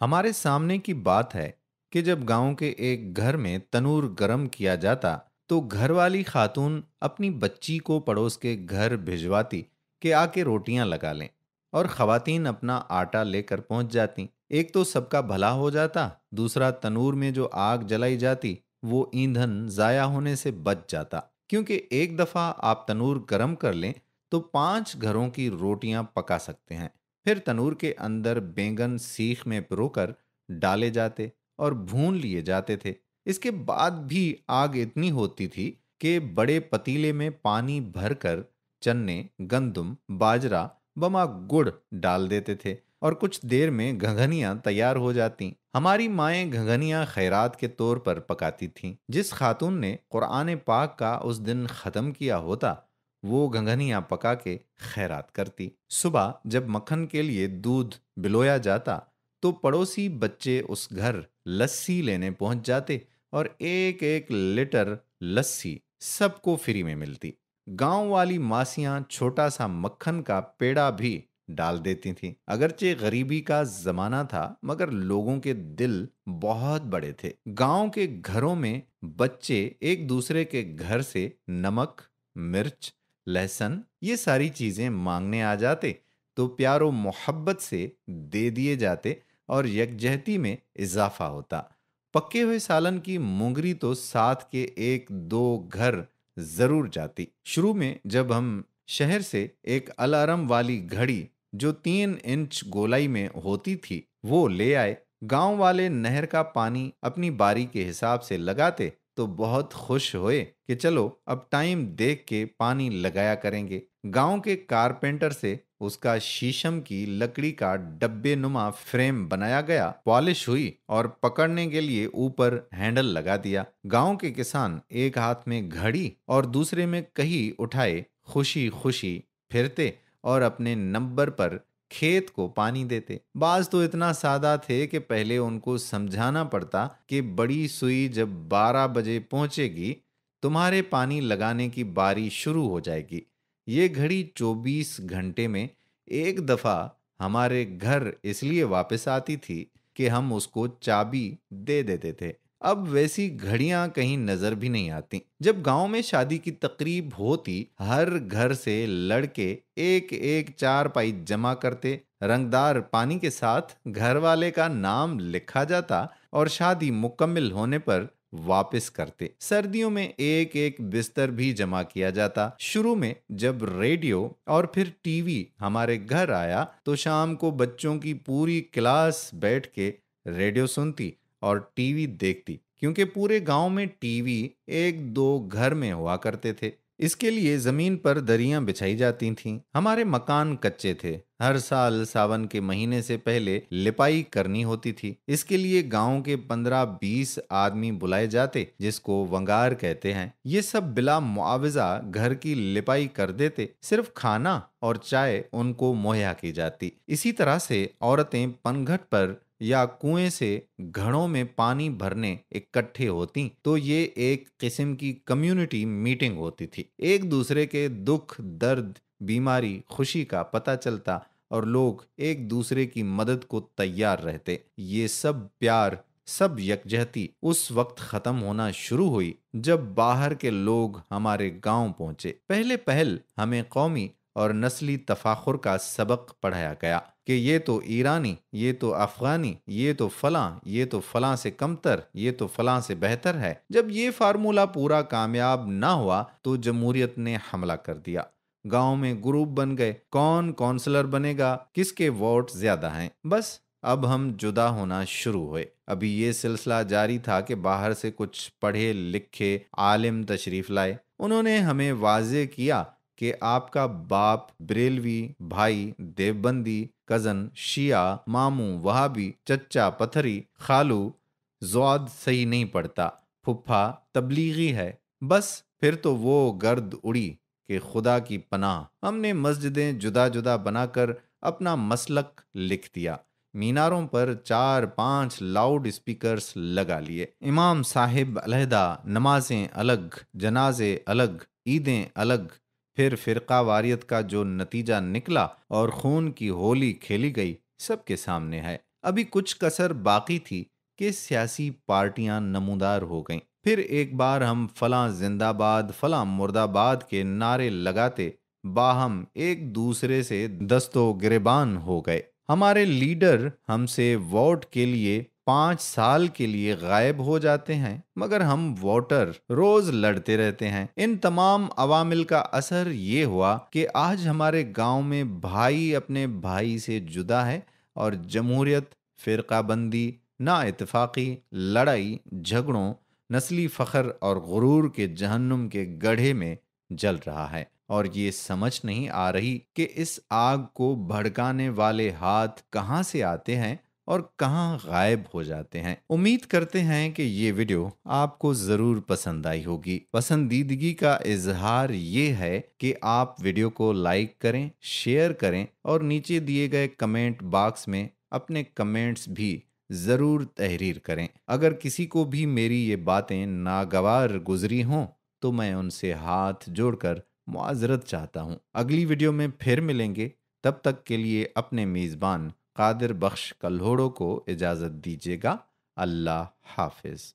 हमारे सामने की बात है कि जब गांव के एक घर में तनूर गर्म किया जाता तो घर वाली खातून अपनी बच्ची को पड़ोस के घर भिजवाती कि आके रोटियां लगा लें और ख़वातीन अपना आटा लेकर पहुंच जाती एक तो सबका भला हो जाता दूसरा तनूर में जो आग जलाई जाती वो ईंधन ज़ाया होने से बच जाता क्योंकि एक दफ़ा आप तनूर गर्म कर लें तो पांच घरों की रोटियां पका सकते हैं फिर तनूर के अंदर बैंगन सीख में पिरोकर डाले जाते और भून लिए जाते थे इसके बाद भी आग इतनी होती थी कि बड़े पतीले में पानी भरकर चने गंदुम बाजरा बमा गुड़ डाल देते थे और कुछ देर में घघनियाँ तैयार हो जाती हमारी माएँ घघनियाँ खैरात के तौर पर पकाती थीं जिस खातून ने कुरान पाक का उस दिन ख़त्म किया होता वो घंघनियाँ पका के खैरात करती सुबह जब मक्खन के लिए दूध बिलोया जाता तो पड़ोसी बच्चे उस घर लस्सी लेने पहुंच जाते और एक एक लीटर लस्सी सबको फ्री में मिलती गांव वाली मासियां छोटा सा मक्खन का पेड़ा भी डाल देती थीं। अगरचे गरीबी का जमाना था मगर लोगों के दिल बहुत बड़े थे गांव के घरों में बच्चे एक दूसरे के घर से नमक मिर्च लहसन ये सारी चीज़ें मांगने आ जाते तो प्यार मोहब्बत से दे दिए जाते और यकजहती में इजाफा होता पक्के हुए सालन की मुंगरी तो साथ के एक दो घर ज़रूर जाती शुरू में जब हम शहर से एक अलार्म वाली घड़ी जो तीन इंच गोलाई में होती थी वो ले आए गांव वाले नहर का पानी अपनी बारी के हिसाब से लगाते तो बहुत खुश हुए कि चलो अब टाइम देख के पानी लगाया करेंगे गांव के कारपेंटर से उसका शीशम की लकड़ी का डब्बे नुमा फ्रेम बनाया गया पॉलिश हुई और पकड़ने के लिए ऊपर हैंडल लगा दिया गांव के किसान एक हाथ में घड़ी और दूसरे में कही उठाए खुशी खुशी फिरते और अपने नंबर पर खेत को पानी देते बाज तो इतना सादा थे कि पहले उनको समझाना पड़ता कि बड़ी सुई जब 12 बजे पहुंचेगी तुम्हारे पानी लगाने की बारी शुरू हो जाएगी ये घड़ी 24 घंटे में एक दफ़ा हमारे घर इसलिए वापस आती थी कि हम उसको चाबी दे देते थे अब वैसी घड़ियां कहीं नजर भी नहीं आती जब गांव में शादी की तकरीब होती हर घर से लड़के एक एक चार पाई जमा करते रंगदार पानी के साथ घर वाले का नाम लिखा जाता और शादी मुकम्मल होने पर वापस करते सर्दियों में एक एक बिस्तर भी जमा किया जाता शुरू में जब रेडियो और फिर टीवी हमारे घर आया तो शाम को बच्चों की पूरी क्लास बैठ के रेडियो सुनती और टीवी देखती क्योंकि पूरे गांव में टीवी एक दो घर में हुआ करते थे इसके लिए जमीन पर दरियां बिछाई जाती थीं। हमारे मकान कच्चे थे हर साल सावन के महीने से पहले लिपाई करनी होती थी इसके लिए गांव के पंद्रह बीस आदमी बुलाए जाते जिसको वंगार कहते हैं ये सब बिला मुआवजा घर की लिपाई कर देते सिर्फ खाना और चाय उनको मुहैया की जाती इसी तरह से औरतें पनघट पर या कुएं से घड़ों में पानी भरने इकट्ठे होती तो ये एक किस्म की कम्युनिटी मीटिंग होती थी एक दूसरे के दुख दर्द बीमारी खुशी का पता चलता और लोग एक दूसरे की मदद को तैयार रहते ये सब प्यार सब यकजहती उस वक्त खत्म होना शुरू हुई जब बाहर के लोग हमारे गांव पहुंचे पहले पहल हमें कौमी और नस्ली तफाखुर का सबक पढ़ाया गया कि ये तो ईरानी ये तो अफ़गानी ये तो फलां ये तो फला से कमतर ये तो फला से बेहतर है जब ये फार्मूला पूरा कामयाब ना हुआ तो जमहूरियत ने हमला कर दिया गांव में ग्रुप बन गए कौन काउंसलर बनेगा किसके वोट ज़्यादा हैं बस अब हम जुदा होना शुरू हुए अभी ये सिलसिला जारी था कि बाहर से कुछ पढ़े लिखे आलिम तशरीफ़ लाए उन्होंने हमें वाजे किया कि आपका बाप बरेलवी भाई देवबंदी कज़न शिया मामू वहाबी चच्चा पथरी खालू जवाद सही नहीं पड़ता फुफा तबलीगी है बस फिर तो वो गर्द उड़ी कि खुदा की पनाह हमने मस्जिदें जुदा जुदा बनाकर अपना मसलक लिख दिया मीनारों पर चार पांच लाउड स्पीकर्स लगा लिए इमाम साहेब अलहदा नमाजें अलग जनाजे अलग ईदें अलग फिर फिरका वारियत का जो नतीजा निकला और खून की होली खेली गई सबके सामने है अभी कुछ कसर बाकी थी कि सियासी पार्टियां नमोदार हो गईं फिर एक बार हम फला जिंदाबाद फला मुर्दाबाद के नारे लगाते बाहम एक दूसरे से दस्तो गिरबान हो गए हमारे लीडर हमसे वोट के लिए पाँच साल के लिए गायब हो जाते हैं मगर हम वोटर रोज लड़ते रहते हैं इन तमाम अवामिल का असर ये हुआ कि आज हमारे गांव में भाई अपने भाई से जुदा है और जमहूरियत फ़िरकाबंदी इतफाक़ी लड़ाई झगड़ों नस्ली फ़खर और गुरूर के जहन्नुम के गढ़े में जल रहा है और ये समझ नहीं आ रही कि इस आग को भड़काने वाले हाथ कहाँ से आते हैं और कहाँ गायब हो जाते हैं उम्मीद करते हैं कि ये वीडियो आपको ज़रूर पसंद आई होगी पसंदीदगी का इजहार ये है कि आप वीडियो को लाइक करें शेयर करें और नीचे दिए गए कमेंट बॉक्स में अपने कमेंट्स भी ज़रूर तहरीर करें अगर किसी को भी मेरी ये बातें नागवार गुजरी हों तो मैं उनसे हाथ जोड़कर मुआजरत चाहता हूँ अगली वीडियो में फिर मिलेंगे तब तक के लिए अपने मेज़बान कादिर बख्श कल्होड़ों को इजाज़त दीजिएगा अल्लाह हाफिज़